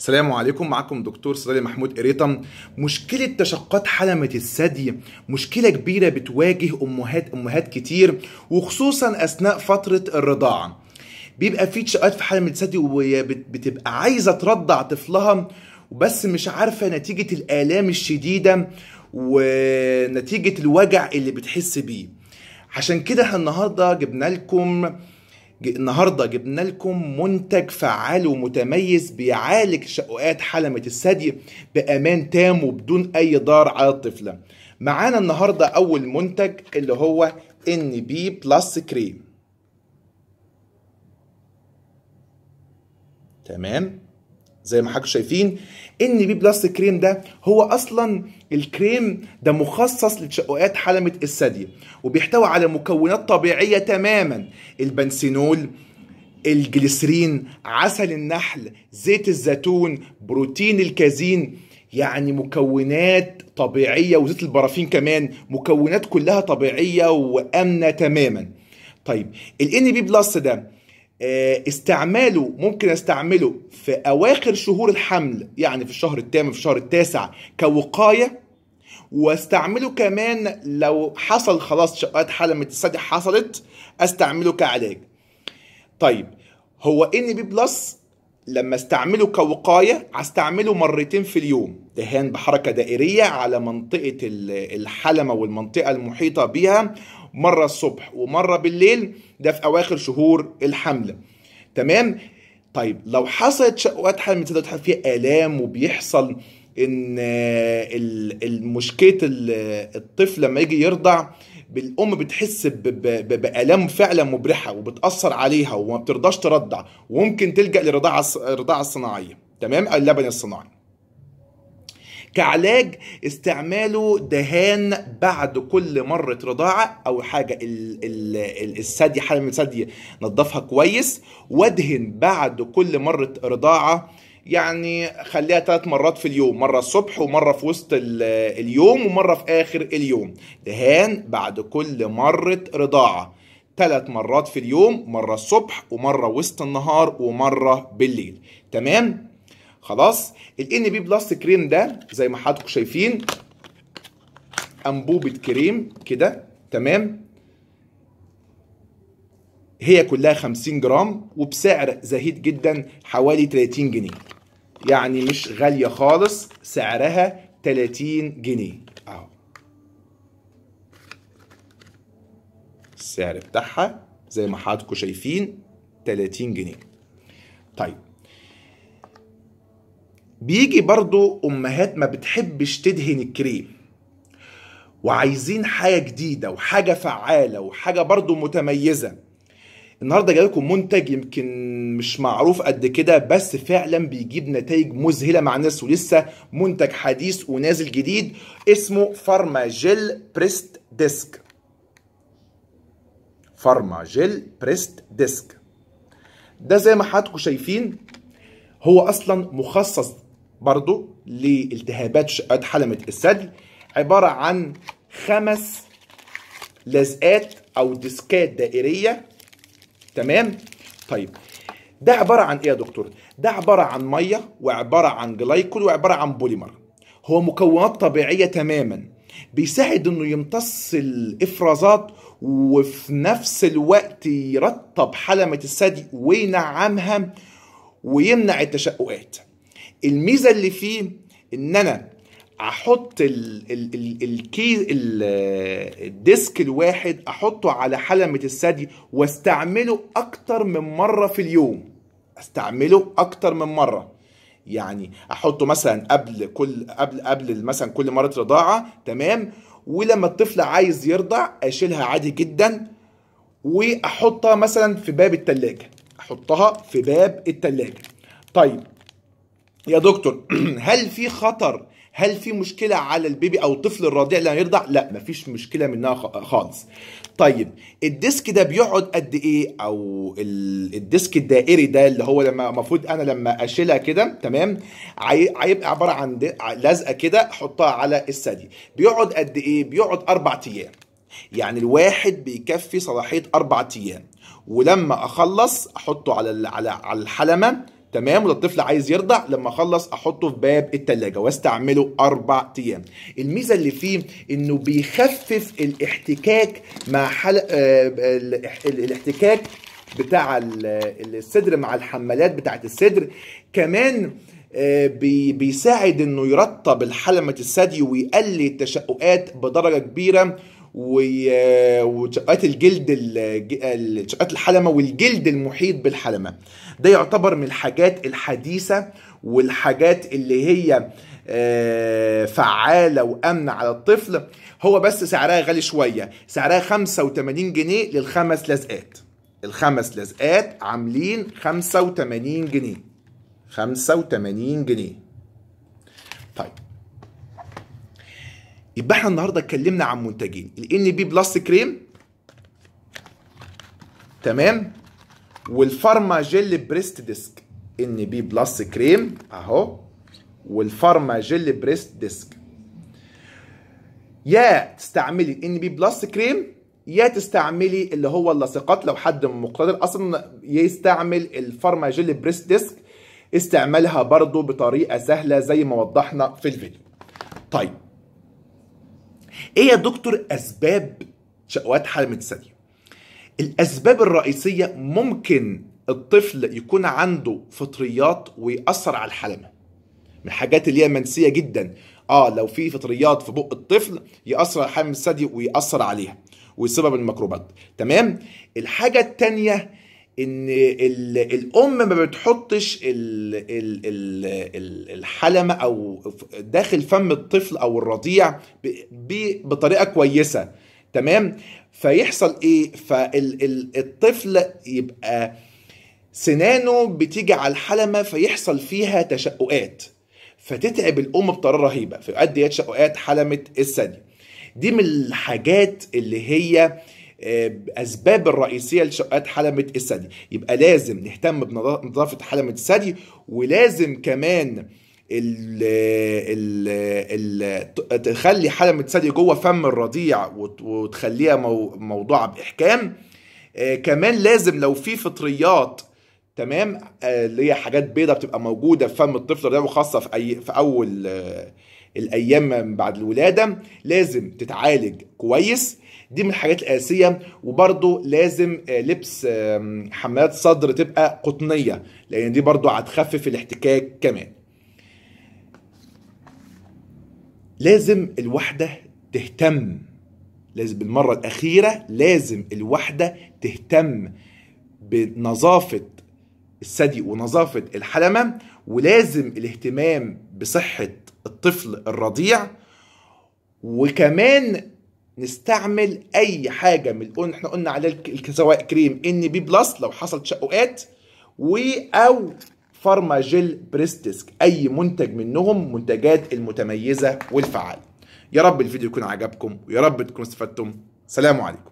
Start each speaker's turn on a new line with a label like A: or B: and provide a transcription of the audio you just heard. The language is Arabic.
A: السلام عليكم معكم دكتور صدري محمود قريطم مشكله تشقات حلمه الثدي مشكله كبيره بتواجه امهات امهات كتير وخصوصا اثناء فتره الرضاعه بيبقى في تشقات في حلمه الثدي وبتبقى عايزه ترضع طفلها وبس مش عارفه نتيجه الالام الشديده ونتيجه الوجع اللي بتحس بيه عشان كده النهارده جبنا لكم النهارده جبنا لكم منتج فعال ومتميز بيعالج شقوقات حلمة الثدي بأمان تام وبدون أي ضار على الطفلة. معانا النهارده أول منتج اللي هو ان بي بلس كريم. تمام؟ زي ما حضرتك شايفين ان بي بلس كريم ده هو اصلا الكريم ده مخصص لتشققات حلمه الثدي وبيحتوي على مكونات طبيعيه تماما البنسينول الجليسرين عسل النحل زيت الزيتون بروتين الكازين يعني مكونات طبيعيه وزيت البرافين كمان مكونات كلها طبيعيه وامنه تماما طيب الان بي بلس ده آه، استعماله ممكن استعمله في اواخر شهور الحمل يعني في الشهر الثامن في الشهر التاسع كوقايه واستعمله كمان لو حصل خلاص شقات حلمة الثدي حصلت استعمله كعلاج طيب هو ان بي بلس لما استعمله كوقاية هستعمله مرتين في اليوم دهان بحركة دائرية على منطقة الحلمة والمنطقة المحيطة بها مرة الصبح ومرة بالليل ده في أواخر شهور الحملة تمام طيب لو حصلت شقوات حمل تقدر تحصل فيها آلام وبيحصل ان آه، المشكله الطفل لما يجي يرضع الام بتحس بالام فعلا مبرحه وبتاثر عليها وما بترضاش ترضع وممكن تلجا للرضاعه الرضاعه الصناعيه تمام اللبن الصناعي كعلاج استعماله دهان بعد كل مرة رضاعة أو حاجة الثدي حالة من الثدي نظفها كويس وادهن بعد كل مرة رضاعة يعني خليها ثلاث مرات في اليوم مرة الصبح ومرة في وسط اليوم ومرة في آخر اليوم دهان بعد كل مرة رضاعة ثلاث مرات في اليوم مرة الصبح ومرة وسط النهار ومرة بالليل تمام؟ خلاص الان بي بلس كريم ده زي ما حضراتكم شايفين انبوبه كريم كده تمام هي كلها 50 جرام وبسعر زهيد جدا حوالي 30 جنيه يعني مش غاليه خالص سعرها 30 جنيه اهو السعر بتاعها زي ما حضراتكم شايفين 30 جنيه طيب بيجي برضو امهات ما بتحبش تدهن الكريم وعايزين حاجه جديده وحاجه فعاله وحاجه برضو متميزه النهارده جاي لكم منتج يمكن مش معروف قد كده بس فعلا بيجيب نتائج مذهله مع الناس ولسه منتج حديث ونازل جديد اسمه فارما جيل بريست ديسك فارما جيل بريست ديسك ده زي ما حضراتكم شايفين هو اصلا مخصص برضو لالتهابات شقات حلمة الثدي عبارة عن خمس لزقات أو ديسكات دائرية تمام طيب ده عبارة عن إيه يا دكتور؟ ده عبارة عن مية وعبارة عن جلايكول وعبارة عن بوليمر هو مكونات طبيعية تماما بيساعد انه يمتص الافرازات وفي نفس الوقت يرطب حلمة الثدي وينعمها ويمنع التشققات الميزه اللي فيه ان انا احط الكي الديسك الواحد احطه على حلمه الثدي واستعمله اكتر من مره في اليوم استعمله اكتر من مره يعني احطه مثلا قبل كل قبل قبل مثلا كل مره رضاعه تمام ولما الطفل عايز يرضع اشيلها عادي جدا واحطها مثلا في باب التلاجة احطها في باب التلاجة طيب يا دكتور هل في خطر هل في مشكله على البيبي او الطفل الرضيع اللي هيرضع لا مفيش مشكله منها خالص طيب الديسك ده بيقعد قد ايه او الديسك الدائري ده اللي هو لما المفروض انا لما اشيلها كده تمام هيبقى عباره عن لزقه كده احطها على الثدي بيقعد قد ايه بيقعد اربع ايام يعني الواحد بيكفي صلاحيه اربع ايام ولما اخلص احطه على على على الحلمه تمام ولو الطفل عايز يرضع لما اخلص احطه في باب التلاجة واستعمله اربع ايام الميزه اللي فيه انه بيخفف الاحتكاك مع حلق آه، الاحتكاك بتاع الصدر مع الحمالات بتاعت الصدر كمان آه، بيساعد انه يرطب الحلمة الثدي ويقلل التشققات بدرجة كبيرة وشقات الجلد شقات الحلمه والجلد المحيط بالحلمه ده يعتبر من الحاجات الحديثه والحاجات اللي هي آه، فعالة وأمنة على الطفل هو بس سعرها غالي شوية سعرها 85 جنيه للخمس لزقات الخمس لزقات عاملين 85 جنيه 85 جنيه يبقى احنا النهارده اتكلمنا عن منتجين ان بي بلس كريم تمام والفارما جيل بريست ديسك ان بي بلس كريم اهو والفارما جيل بريست ديسك يا تستعملي ان بي بلس كريم يا تستعملي اللي هو اللاصقات لو حد مقتدر اصلا يستعمل الفارما جيل بريست ديسك استعمالها برضو بطريقه سهله زي ما وضحنا في الفيديو طيب ايه يا دكتور اسباب شقوات حلمه الثدي الاسباب الرئيسيه ممكن الطفل يكون عنده فطريات ويأثر على الحلمه من الحاجات اللي هي منسيه جدا اه لو في فطريات في بق الطفل يأثر على حلم الثدي ويأثر عليها ويسبب الميكروبات تمام الحاجه الثانيه ان الام ما بتحطش الحلمه او داخل فم الطفل او الرضيع بطريقه كويسه تمام فيحصل ايه فالطفل يبقى سنانه بتيجي على الحلمه فيحصل فيها تشققات فتتعب الام بطريقه رهيبه فيؤدي تشققات حلمه الثدي دي من الحاجات اللي هي آه، اسباب الرئيسيه لشقات حلمه الثدي يبقى لازم نهتم بنظافه حلمه الثدي ولازم كمان ال ال تخلي حلمه الثدي جوه فم الرضيع وتخليها موضوعة بإحكام آه، كمان لازم لو في فطريات تمام آه، اللي هي حاجات بيضة بتبقى موجودة في فم الطفل ده وخاصة في أي في أول الأيام من بعد الولادة لازم تتعالج كويس دي من الحاجات الاساسيه وبرده لازم آه، لبس حمالات صدر تبقى قطنيه لان دي برده هتخفف الاحتكاك كمان لازم الوحده تهتم لازم بالمره الاخيره لازم الوحده تهتم بنظافه الثدي ونظافه الحلمه ولازم الاهتمام بصحه الطفل الرضيع وكمان نستعمل اي حاجه من اللي احنا قلنا عليه سواء كريم ان بي بلس لو حصل تشققات و او فارماجيل بريستسك اي منتج منهم منتجات المتميزه والفعاله يا رب الفيديو يكون عجبكم ويا رب تكونوا استفدتم سلام عليكم